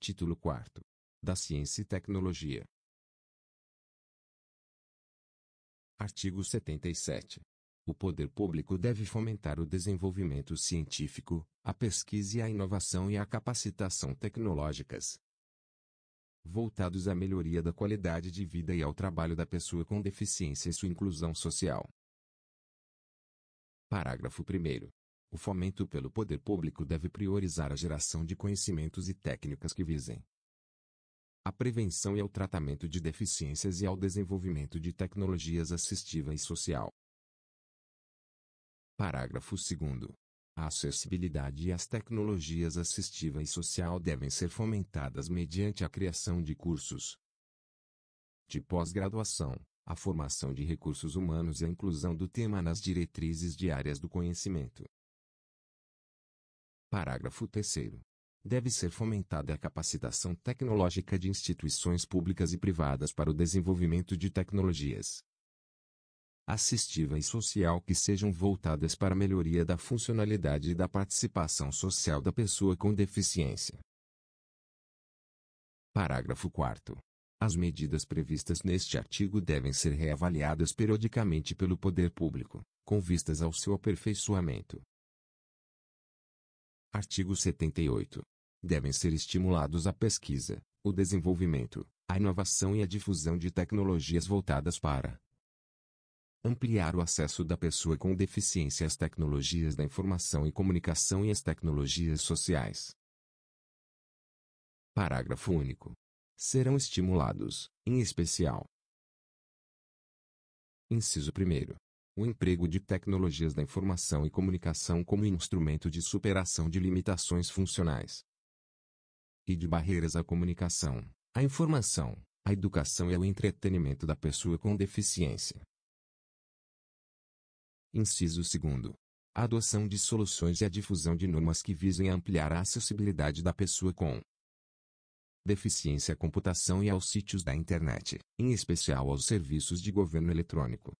Título 4. Da Ciência e Tecnologia. Artigo 77. O poder público deve fomentar o desenvolvimento científico, a pesquisa e a inovação e a capacitação tecnológicas, voltados à melhoria da qualidade de vida e ao trabalho da pessoa com deficiência e sua inclusão social. Parágrafo 1. O fomento pelo poder público deve priorizar a geração de conhecimentos e técnicas que visem a prevenção e ao tratamento de deficiências e ao desenvolvimento de tecnologias assistiva e social. Parágrafo 2. A acessibilidade e as tecnologias assistiva e social devem ser fomentadas mediante a criação de cursos de pós-graduação, a formação de recursos humanos e a inclusão do tema nas diretrizes diárias do conhecimento. Parágrafo 3 deve ser fomentada a capacitação tecnológica de instituições públicas e privadas para o desenvolvimento de tecnologias assistiva e social que sejam voltadas para a melhoria da funcionalidade e da participação social da pessoa com deficiência. Parágrafo 4. As medidas previstas neste artigo devem ser reavaliadas periodicamente pelo poder público, com vistas ao seu aperfeiçoamento. Artigo 78. Devem ser estimulados a pesquisa, o desenvolvimento, a inovação e a difusão de tecnologias voltadas para ampliar o acesso da pessoa com deficiência às tecnologias da informação e comunicação e às tecnologias sociais. Parágrafo único. Serão estimulados, em especial. Inciso 1 o emprego de tecnologias da informação e comunicação como instrumento de superação de limitações funcionais e de barreiras à comunicação, à informação, à educação e ao entretenimento da pessoa com deficiência. Inciso 2. A adoção de soluções e a difusão de normas que visem ampliar a acessibilidade da pessoa com deficiência à computação e aos sítios da internet, em especial aos serviços de governo eletrônico,